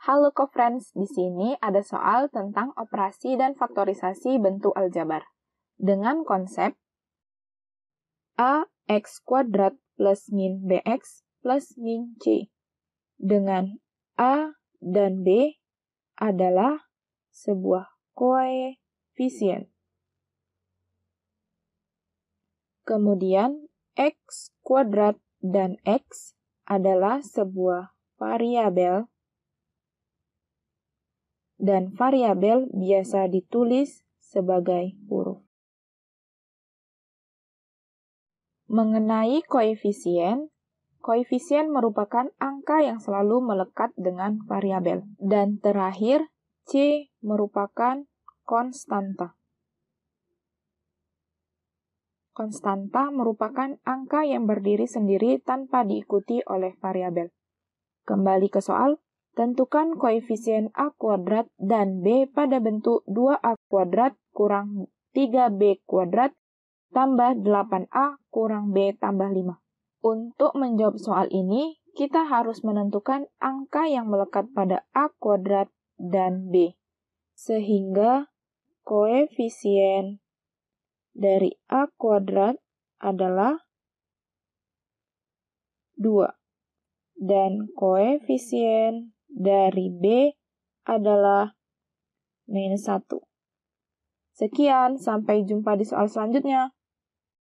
Halo co-friends, di sini ada soal tentang operasi dan faktorisasi bentuk aljabar. Dengan konsep AX kuadrat plus min BX plus min C. Dengan A dan B adalah sebuah koefisien. Kemudian X kuadrat dan X adalah sebuah variabel dan variabel biasa ditulis sebagai huruf. Mengenai koefisien, koefisien merupakan angka yang selalu melekat dengan variabel. Dan terakhir, C merupakan konstanta. Konstanta merupakan angka yang berdiri sendiri tanpa diikuti oleh variabel. Kembali ke soal, Tentukan koefisien A kuadrat dan B pada bentuk 2A kuadrat kurang 3B kuadrat tambah 8A kurang B tambah 5. Untuk menjawab soal ini, kita harus menentukan angka yang melekat pada A kuadrat dan B. Sehingga koefisien dari A kuadrat adalah 2 dan koefisien dari B adalah minus 1. Sekian, sampai jumpa di soal selanjutnya.